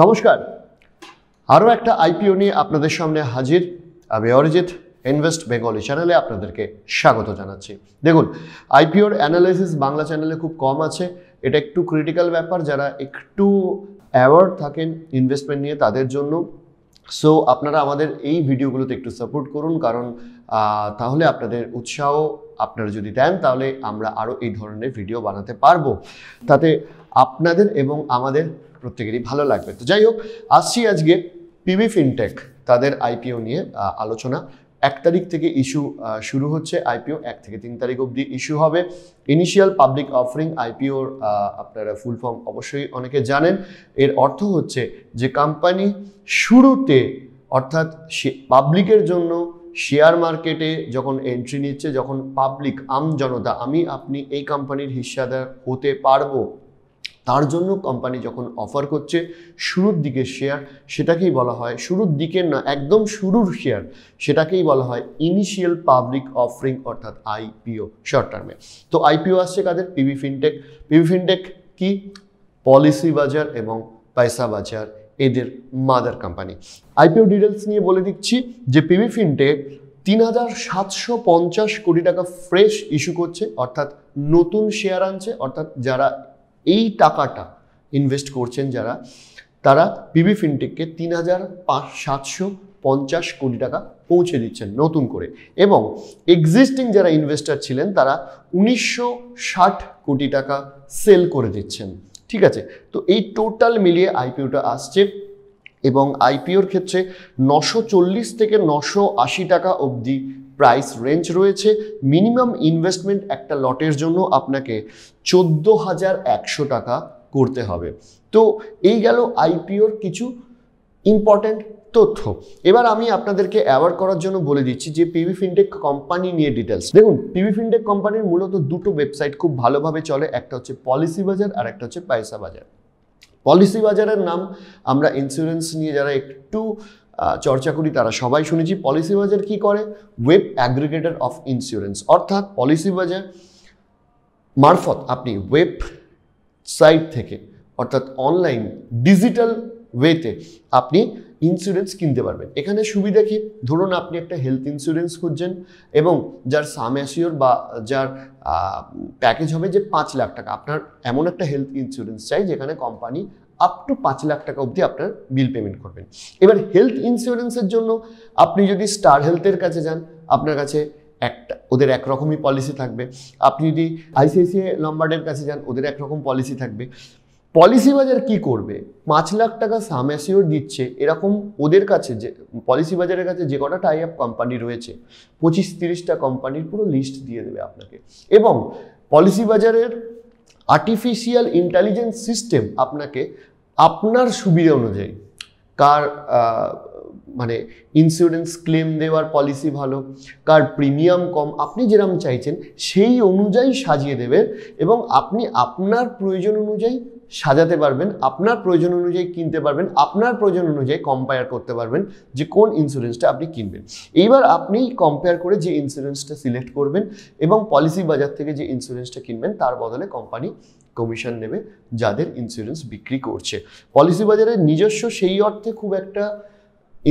নমস্কার আরও একটা আইপিও নিয়ে আপনাদের সামনে হাজির আমি অরিজিৎ ইনভেস্ট বেঙ্গলি চ্যানেলে আপনাদেরকে স্বাগত জানাচ্ছি দেখুন আইপিওর অ্যানালাইসিস বাংলা চ্যানেলে খুব কম আছে এটা একটু ক্রিটিক্যাল ব্যাপার যারা একটু অ্যাওয়ার্ড থাকেন ইনভেস্টমেন্ট নিয়ে তাদের জন্য সো আপনারা আমাদের এই ভিডিওগুলোতে একটু সাপোর্ট করুন কারণ তাহলে আপনাদের উৎসাহ আপনারা যদি দেন তাহলে আমরা আরও এই ধরনের ভিডিও বানাতে পারবো তাতে আপনাদের এবং আমাদের প্রত্যেকেরই ভালো লাগবে তো যাই হোক আসছি আজকে পিবি ফিনটেক তাদের আইপিও নিয়ে আলোচনা এক তারিখ থেকে ইস্যু শুরু হচ্ছে আইপিও এক থেকে তিন তারিখ অবধি ইস্যু হবে ইনিশিয়াল পাবলিক অফারিং আইপিওর আপনারা ফুল ফর্ম অবশ্যই অনেকে জানেন এর অর্থ হচ্ছে যে কোম্পানি শুরুতে অর্থাৎ পাবলিকের জন্য শেয়ার মার্কেটে যখন এন্ট্রি নিচ্ছে যখন পাবলিক আম জনতা আমি আপনি এই কোম্পানির হিসাদার হতে পারবো তার জন্য কোম্পানি যখন অফার করছে শুরুর দিকের শেয়ার সেটাকেই বলা হয় শুরুর দিকের না একদম শুরুর শেয়ার সেটাকেই বলা হয় ইনিশিয়াল পাবলিক অফারিং অর্থাৎ আইপিও শর্ট টার্মে তো আইপিও আসছে কাদের পিবি ফিনটেক পিবি ফিনটেক কি পলিসি বাজার এবং পয়সা বাজার এদের মাদার কোম্পানি আইপিও ডিটেলস নিয়ে বলে দিচ্ছি যে পিবি ফিনটেক তিন হাজার সাতশো পঞ্চাশ কোটি টাকা ফ্রেশ ইস্যু করছে অর্থাৎ নতুন শেয়ার আনছে অর্থাৎ যারা এই টাকাটা ইনভেস্ট করছেন যারা তারা পিবি ফিনটেককে তিন হাজার পাঁচ সাতশো পঞ্চাশ কোটি টাকা পৌঁছে দিচ্ছেন নতুন করে এবং এক্সিস্টিং যারা ইনভেস্টার ছিলেন তারা উনিশশো ষাট কোটি টাকা সেল করে দিচ্ছেন ঠিক আছে তো এই টোটাল মিলিয়ে আইপিওটা আসছে এবং আইপিওর ক্ষেত্রে নশো চল্লিশ থেকে নশো আশি টাকা অবধি প্রাইস রেঞ্জ রয়েছে মিনিমাম ইনভেস্টমেন্ট একটা লটের জন্য আপনাকে চোদ্দ হাজার একশো টাকা করতে হবে তো এই গেল আইপিওর কিছু ইম্পর্ট্যান্ট তথ্য এবার আমি আপনাদেরকে অ্যাওয়ার করার জন্য বলে দিচ্ছি যে পিভি ফিনটেক কোম্পানি নিয়ে ডিটেলস দেখুন পিভি ফিনটেক কোম্পানির মূলত দুটো ওয়েবসাইট খুব ভালোভাবে চলে একটা হচ্ছে পলিসি বাজার আর একটা হচ্ছে পয়সা বাজার পলিসি বাজারের নাম আমরা ইন্স্যুরেন্স নিয়ে যারা একটু চর্চা করি তারা সবাই শুনেছি পলিসি বাজার কি করে ওয়েব অ্যাগ্রিগেটর অফ ইন্স্যুরেন্স অর্থাৎ পলিসি বাজার মারফত আপনি ওয়েব সাইট থেকে অর্থাৎ অনলাইন ডিজিটাল ওয়েতে আপনি ইন্স্যুরেন্স কিনতে পারবেন এখানে সুবিধা কি ধরুন আপনি একটা হেলথ ইন্স্যুরেন্স খুঁজছেন এবং যার সাম অ্যাসিওর বা যার প্যাকেজ হবে যে পাঁচ লাখ টাকা আপনার এমন একটা হেলথ ইন্স্যুরেন্স চাই যেখানে কোম্পানি আপ টু পাঁচ লাখ টাকা অবধি আপনার বিল পেমেন্ট করবেন এবার হেলথ ইন্স্যুরেন্সের জন্য আপনি যদি স্টার হেলথের কাছে যান আপনার কাছে একটা ওদের একরকমই পলিসি থাকবে আপনি যদি আইসিআইসিআই লম্বার্ডের কাছে যান ওদের একরকম পলিসি থাকবে পলিসি বাজার কি করবে পাঁচ লাখ টাকা সাম অ্যাসিওর দিচ্ছে এরকম ওদের কাছে যে পলিসি বাজারের কাছে যে কটা টাই আপ কোম্পানি রয়েছে পঁচিশ তিরিশটা কোম্পানির পুরো লিস্ট দিয়ে দেবে আপনাকে এবং পলিসি বাজারের আর্টিফিশিয়াল ইন্টেলিজেন্স সিস্টেম আপনাকে আপনার সুবিধা অনুযায়ী কার মানে ইন্স্যুরেন্স ক্লেম দেওয়ার পলিসি ভালো কার প্রিমিয়াম কম আপনি যেরকম চাইছেন সেই অনুযায়ী সাজিয়ে দেবে এবং আপনি আপনার প্রয়োজন অনুযায়ী সাজাতে পারবেন আপনার প্রয়োজন অনুযায়ী কিনতে পারবেন আপনার প্রয়োজন অনুযায়ী কম্পেয়ার করতে পারবেন যে কোন ইন্স্যুরেন্সটা আপনি কিনবেন এইবার আপনি কম্পেয়ার করে যে ইন্স্যুরেন্সটা সিলেক্ট করবেন এবং পলিসি বাজার থেকে যে ইন্স্যুরেন্সটা কিনবেন তার বদলে কোম্পানি কমিশন নেবে যাদের ইন্স্যুরেন্স বিক্রি করছে পলিসি বাজারের নিজস্ব সেই অর্থে খুব একটা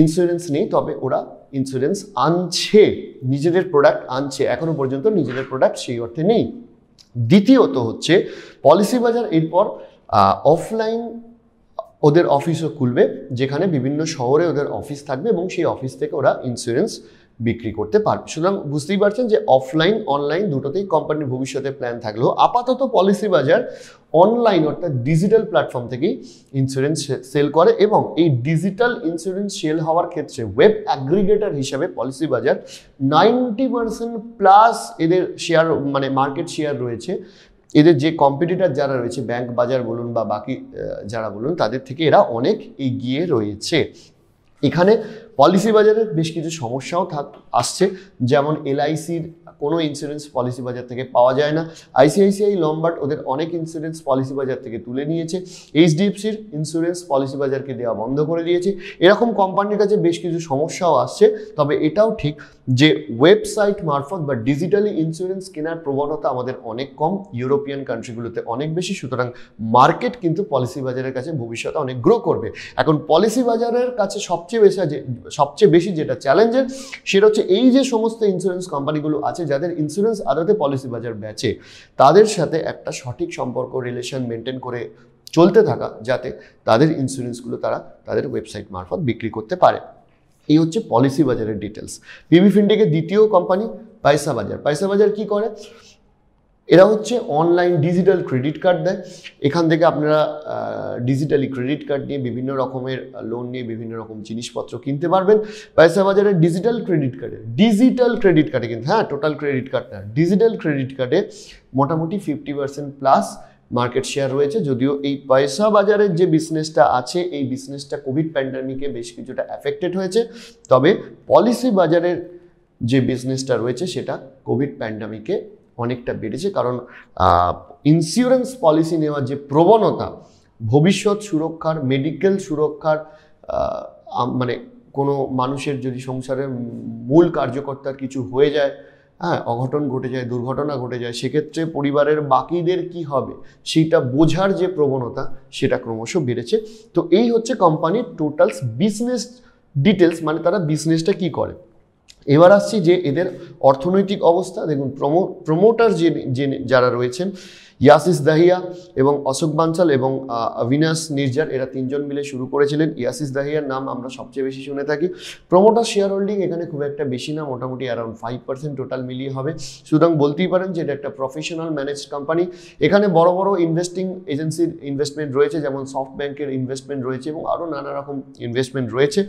ইন্স্যুরেন্স নেই তবে ওরা ইন্স্যুরেন্স আনছে নিজেদের প্রোডাক্ট আনছে এখনও পর্যন্ত নিজেদের প্রোডাক্ট সেই অর্থে নেই দ্বিতীয়ত হচ্ছে পলিসি বাজার এরপর অফলাইন ওদের অফিসও খুলবে যেখানে বিভিন্ন শহরে ওদের অফিস থাকবে এবং সেই অফিস থেকে ওরা ইন্স্যুরেন্স বিক্রি করতে পারবে সুতরাং বুঝতেই পারছেন যে অফলাইন অনলাইন দুটোতেই কোম্পানির ভবিষ্যতে প্ল্যান থাকলেও আপাতত পলিসি বাজার অনলাইন অর্থাৎ ডিজিটাল প্ল্যাটফর্ম থেকেই ইন্স্যুরেন্স সেল করে এবং এই ডিজিটাল ইন্স্যুরেন্স সেল হওয়ার ক্ষেত্রে ওয়েব অ্যাগ্রিগেটর হিসাবে Policybazaar ninety percent plus এদের শেয়ার মানে মার্কেট শেয়ার রয়েছে এদের যে কম্পিটিটার যারা রয়েছে ব্যাংক বাজার বলুন বা বাকি যারা বলুন তাদের থেকে এরা অনেক এগিয়ে রয়েছে এখানে পলিসি বাজারের বেশ কিছু সমস্যাও থাক আসছে যেমন এলআইসির কোনো ইন্স্যুরেন্স পলিসি বাজার থেকে পাওয়া যায় না আইসিআইসিআই লম্বার্ড ওদের অনেক ইন্স্যুরেন্স পলিসি বাজার থেকে তুলে নিয়েছে এইচডিএফসির ইন্স্যুরেন্স পলিসি বাজারকে দেওয়া বন্ধ করে দিয়েছে এরকম কোম্পানির কাছে বেশ কিছু সমস্যাও আসছে তবে এটাও ঠিক যে ওয়েবসাইট মারফত বা ডিজিটালি ইন্স্যুরেন্স কেনার প্রবণতা আমাদের অনেক কম ইউরোপিয়ান কান্ট্রিগুলোতে অনেক বেশি সুতরাং মার্কেট কিন্তু পলিসি বাজারের কাছে ভবিষ্যতে অনেক গ্রো করবে এখন পলিসি বাজারের কাছে সবচেয়ে বেশি সবচেয়ে বেশি যেটা চ্যালেঞ্জের সেটা হচ্ছে এই যে সমস্ত ইন্স্যুরেন্স কোম্পানিগুলো আছে যাদের ইন্স্যুরেন্স আদতে পলিসি বাজার বেচে তাদের সাথে একটা সঠিক সম্পর্ক রিলেশন মেনটেন করে চলতে থাকা যাতে তাদের ইন্স্যুরেন্সগুলো তারা তাদের ওয়েবসাইট মারফত বিক্রি করতে পারে এই হচ্ছে পলিসি বাজারের ডিটেলস পিবি ফিনটেকের দ্বিতীয় কোম্পানি পয়সা বাজার পয়সা বাজার কী করে এরা হচ্ছে অনলাইন ডিজিটাল ক্রেডিট কার্ড দেয় এখান থেকে আপনারা ডিজিটালি ক্রেডিট কার্ড নিয়ে বিভিন্ন রকমের লোন নিয়ে বিভিন্ন রকম জিনিসপত্র কিনতে পারবেন পয়সা বাজারে ডিজিটাল ক্রেডিট কার্ডে ডিজিটাল ক্রেডিট কার্ডে কিন্তু হ্যাঁ টোটাল ক্রেডিট কার্ড না ডিজিটাল ক্রেডিট কার্ডে মোটামুটি fifty percent plus market share রয়েছে যদিও এই পয়সা বাজারের যে বিজনেসটা আছে এই বিজনেসটা কোভিড প্যান্ডামিকে বেশ কিছুটা অ্যাফেক্টেড হয়েছে তবে পলিসি বাজারের যে বিজনেসটা রয়েছে সেটা কোভিড প্যান্ডামিকে অনেকটা বেড়েছে কারণ ইন্স্যুরেন্স পলিসি নেওয়ার যে প্রবণতা ভবিষ্যৎ সুরক্ষার মেডিকেল সুরক্ষার মানে কোনো মানুষের যদি সংসারের মূল কার্যকর্তার কিছু হয়ে যায় হ্যাঁ অঘটন ঘটে যায় দুর্ঘটনা ঘটে যায় সেক্ষেত্রে পরিবারের বাকিদের কি হবে সেটা বোঝার যে প্রবণতা সেটা ক্রমশ বেড়েছে তো এই হচ্ছে কোম্পানির টোটালস বিজনেস ডিটেলস মানে তারা বিজনেসটা কি করে এবার আসছি যে এদের অর্থনৈতিক অবস্থা দেখুন প্রমো প্রমোটার যে যে যারা রয়েছেন ইয়াসিস দাহিয়া এবং অশোক বাঞ্চাল এবং অবিনাশ নির্জার এরা তিনজন মিলে শুরু করেছিলেন ইয়াসিস দাহিয়ার নাম আমরা সবচেয়ে বেশি শুনে থাকি প্রমোটার শেয়ার হোল্ডিং এখানে খুব একটা বেশি না মোটামুটি অ্যারাউন্ড ফাইভ পার্সেন্ট টোটাল মিলিয়ে হবে সুতরাং বলতেই পারেন যে এটা একটা প্রফেশনাল ম্যানেজ কোম্পানি এখানে বড় বড় ইনভেস্টিং এজেন্সির ইনভেস্টমেন্ট রয়েছে যেমন সফট ব্যাংকের ইনভেস্টমেন্ট রয়েছে এবং আরও নানা রকম ইনভেস্টমেন্ট রয়েছে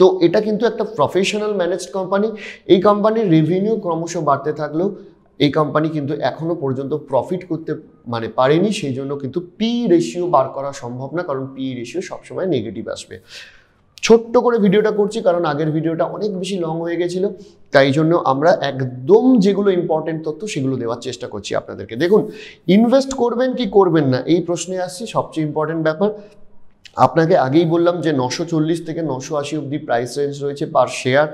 তো এটা কিন্তু একটা প্রফেশনাল ম্যানেজ কোম্পানি এই কোম্পানির রেভিনিউ ক্রমশ বাড়তে থাকলেও এই কোম্পানি কিন্তু এখনও পর্যন্ত প্রফিট করতে মানে পারেনি সেই জন্য কিন্তু পি রেশিও বার করা সম্ভব না কারণ পি রেশিও সবসময় নেগেটিভ আসবে ছোট্ট করে ভিডিওটা করছি কারণ আগের ভিডিওটা অনেক বেশি লং হয়ে গেছিল তাই জন্য আমরা একদম যেগুলো ইম্পর্টেন্ট তথ্য সেগুলো দেওয়ার চেষ্টা করছি আপনাদেরকে দেখুন ইনভেস্ট করবেন কি করবেন না এই প্রশ্নে আসছি সবচেয়ে ইম্পর্টেন্ট ব্যাপার আপনাকে আগেই বললাম যে নশো চল্লিশ থেকে নশো আশি অব্দি প্রাইস রেঞ্জ রয়েছে পার শেয়ার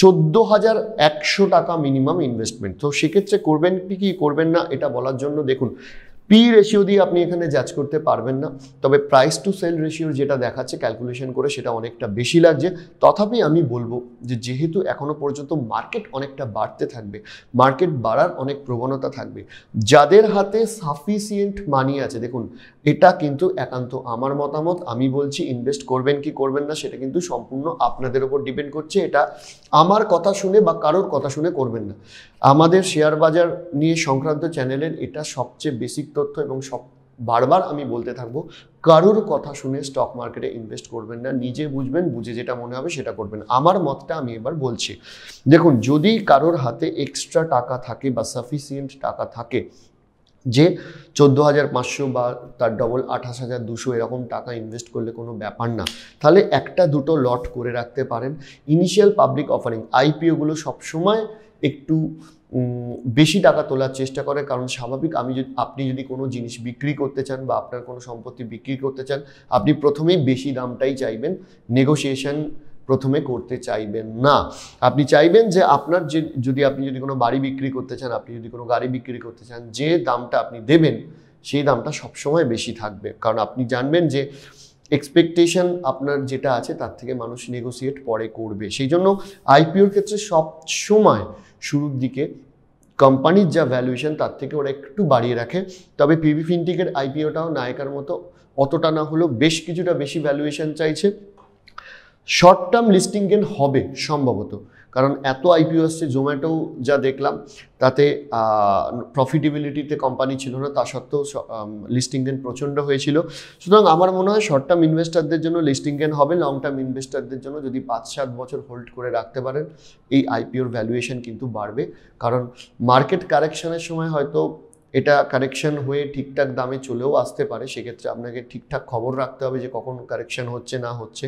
চোদ্দো হাজার একশো টাকা মিনিমাম ইনভেস্টমেন্ট তো সেক্ষেত্রে করবেন কি কি করবেন না এটা বলার জন্য দেখুন পি রেশিও দিয়ে আপনি এখানে জাজ করতে পারবেন না তবে প্রাইস টু সেল রেশিওর যেটা দেখাচ্ছে ক্যালকুলেশন করে সেটা অনেকটা বেশি লাগছে তথাপি আমি বলবো যে যেহেতু এখনও পর্যন্ত মার্কেট অনেকটা বাড়তে থাকবে মার্কেট বাড়ার অনেক প্রবণতা থাকবে যাদের হাতে সাফিসিয়েন্ট মানি আছে দেখুন এটা কিন্তু একান্ত আমার মতামত আমি বলছি ইনভেস্ট করবেন কি করবেন না সেটা কিন্তু সম্পূর্ণ আপনাদের ওপর ডিপেন্ড করছে এটা আমার কথা শুনে বা কারোর কথা শুনে করবেন না আমাদের শেয়ার বাজার নিয়ে সংক্রান্ত চ্যানেলের এটা সবচেয়ে বেসিক তথ্য এবং সব বারবার আমি বলতে থাকবো কারোর কথা শুনে স্টক মার্কেটে ইনভেস্ট করবেন না নিজে বুঝবেন বুঝে যেটা মনে হবে সেটা করবেন আমার মতটা আমি এবার বলছি দেখুন যদি কারোর হাতে এক্সট্রা টাকা থাকে বা সাফিসিয়েন্ট টাকা থাকে যে চোদ্দো হাজার পাঁচশো বা তার ডবল আঠাশ হাজার দুশো এরকম টাকা ইনভেস্ট করলে কোনো ব্যাপার না তাহলে একটা দুটো লট করে রাখতে পারেন ইনিশিয়াল পাবলিক অফারিং আইপিওগুলো সবসময় একটু বেশি টাকা তোলার চেষ্টা করে কারণ স্বাভাবিক আমি যদি আপনি যদি কোনো জিনিস বিক্রি করতে চান বা আপনার কোনো সম্পত্তি বিক্রি করতে চান আপনি প্রথমেই বেশি দামটাই চাইবেন নেগোসিয়েশন প্রথমে করতে চাইবেন না আপনি চাইবেন যে আপনার যে যদি আপনি যদি কোনো বাড়ি বিক্রি করতে চান আপনি যদি কোনো গাড়ি বিক্রি করতে চান যে দামটা আপনি দেবেন সেই দামটা সবসময় বেশি থাকবে কারণ আপনি জানবেন যে এক্সপেকটেশন আপনার যেটা আছে তার থেকে মানুষ নেগোসিয়েট পরে করবে সেই জন্য আইপিওর ক্ষেত্রে সব সময় শুরুর দিকে কোম্পানির যা ভ্যালুয়েশন তার থেকে ওরা একটু বাড়িয়ে রাখে তবে পিবি ফিনটিকের আইপিওটাও নায়িকার মতো অতটা না হলেও বেশ কিছুটা বেশি ভ্যালুয়েশন চাইছে শর্ট টার্ম লিস্টিং গেন হবে সম্ভবত কারণ এত আইপিও আসছে জোম্যাটো যা দেখলাম তাতে প্রফিটেবিলিটিতে কোম্পানি ছিল না তা সত্ত্বেও লিস্টিং গেন প্রচণ্ড হয়েছিল সুতরাং আমার মনে হয় শর্ট টার্ম ইনভেস্টারদের জন্য লিস্টিং গেন হবে লং টার্ম ইনভেস্টারদের জন্য যদি পাঁচ সাত বছর হোল্ড করে রাখতে পারেন এই আইপিওর ভ্যালুয়েশন কিন্তু বাড়বে কারণ মার্কেট কারেকশনের সময় হয়তো এটা কারেকশন হয়ে ঠিকঠাক দামে চলেও আসতে পারে সেক্ষেত্রে আপনাকে ঠিকঠাক খবর রাখতে হবে যে কখন কারেকশন হচ্ছে না হচ্ছে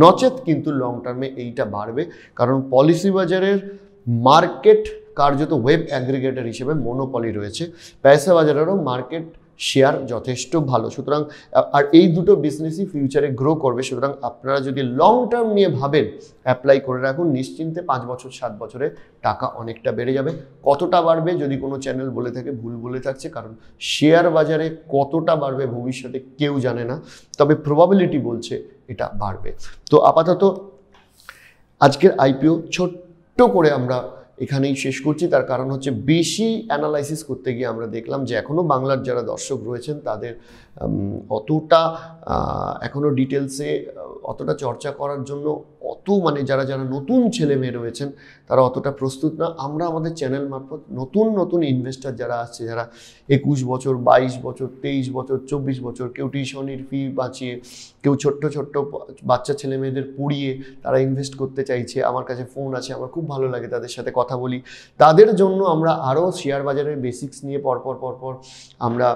নচেত কিন্তু লং টার্মে এইটা বাড়বে কারণ পলিসি বাজারের মার্কেট কার্যত ওয়েব অ্যাগ্রিগেটার হিসেবে মনোপলি রয়েছে পয়সা বাজারেরও মার্কেট শেয়ার যথেষ্ট ভালো সুতরাং আর এই দুটো বিজনেসই ফিউচারে গ্রো করবে সুতরাং আপনারা যদি লং টার্ম নিয়ে ভাবেন অ্যাপ্লাই করে রাখুন নিশ্চিন্তে পাঁচ বছর সাত বছরে টাকা অনেকটা বেড়ে যাবে কতটা বাড়বে যদি কোনো চ্যানেল বলে থাকে ভুল বলে থাকছে কারণ শেয়ার বাজারে কতটা বাড়বে ভবিষ্যতে কেউ জানে না তবে প্রবাবিলিটি বলছে এটা বাড়বে তো আপাতত আজকের আইপিও ছোট্ট করে আমরা এখানেই শেষ করছি তার কারণ হচ্ছে বেশি অ্যানালাইসিস করতে গিয়ে আমরা দেখলাম যে এখনও বাংলার যারা দর্শক রয়েছেন তাদের অতটা এখনও ডিটেলসে অতটা চর্চা করার জন্য অত মানে যারা যারা নতুন ছেলে মেয়ে রয়েছেন তারা অতটা প্রস্তুত না আমরা আমাদের চ্যানেল মারফত নতুন নতুন ইনভেস্টার যারা আসছে যারা একুশ বছর বাইশ বছর তেইশ বছর চব্বিশ বছর কেউ টিউশনির ফি বাঁচিয়ে কেউ ছোট্ট ছোট্ট বাচ্চা ছেলে মেয়েদের পড়িয়ে তারা ইনভেস্ট করতে চাইছে আমার কাছে ফোন আছে আমার খুব ভালো লাগে তাদের সাথে কথা বলি তাদের জন্য আমরা আরও শেয়ার বাজারের বেসিক্স নিয়ে পরপর পরপর আমরা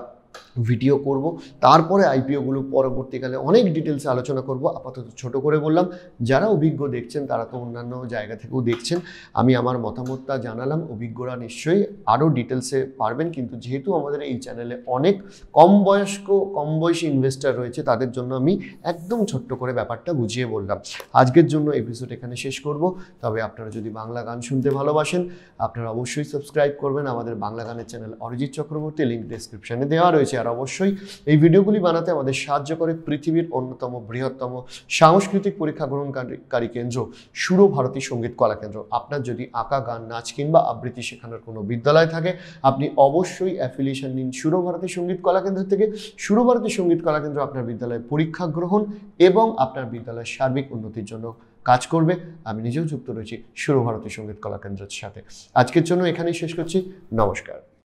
ভিডিও করব তারপরে আইপিওগুলো পরবর্তীকালে অনেক ডিটেলসে আলোচনা করব আপাতত ছোট করে বললাম যারা অভিজ্ঞ দেখছেন তারা তো অন্যান্য জায়গা থেকেও দেখছেন আমি আমার মতামতটা জানালাম অভিজ্ঞরা নিশ্চয়ই আরও ডিটেলসে পারবেন কিন্তু যেহেতু আমাদের এই চ্যানেলে অনেক কম বয়স্ক কম বয়সী ইনভেস্টার রয়েছে তাদের জন্য আমি একদম ছোট্ট করে ব্যাপারটা বুঝিয়ে বললাম আজকের জন্য এপিসোড এখানে শেষ করব তবে আপনারা যদি বাংলা গান শুনতে ভালোবাসেন আপনারা অবশ্যই সাবস্ক্রাইব করবেন আমাদের বাংলা গানের চ্যানেল অরিজিৎ চক্রবর্তী লিঙ্ক ডিসক্রিপশানে দেওয়া রয়েছে রয়েছে আর অবশ্যই এই ভিডিওগুলি বানাতে আমাদের সাহায্য করে পৃথিবীর অন্যতম বৃহত্তম সাংস্কৃতিক পরীক্ষা গ্রহণকারী কেন্দ্র সুর ভারতী সঙ্গীত কলা কেন্দ্র আপনার যদি আঁকা গান নাচ কিংবা আবৃত্তি শেখানোর কোনো বিদ্যালয় থাকে আপনি অবশ্যই অ্যাফিলিয়েশন নিন সুর ভারতী সঙ্গীত কলা কেন্দ্র থেকে সুর ভারতী সঙ্গীত কলা কেন্দ্র আপনার বিদ্যালয়ে পরীক্ষা গ্রহণ এবং আপনার বিদ্যালয়ের সার্বিক উন্নতির জন্য কাজ করবে আমি নিজেও যুক্ত রয়েছি সুরভারতী সঙ্গীত কলা কেন্দ্রের সাথে আজকের জন্য এখানেই শেষ করছি নমস্কার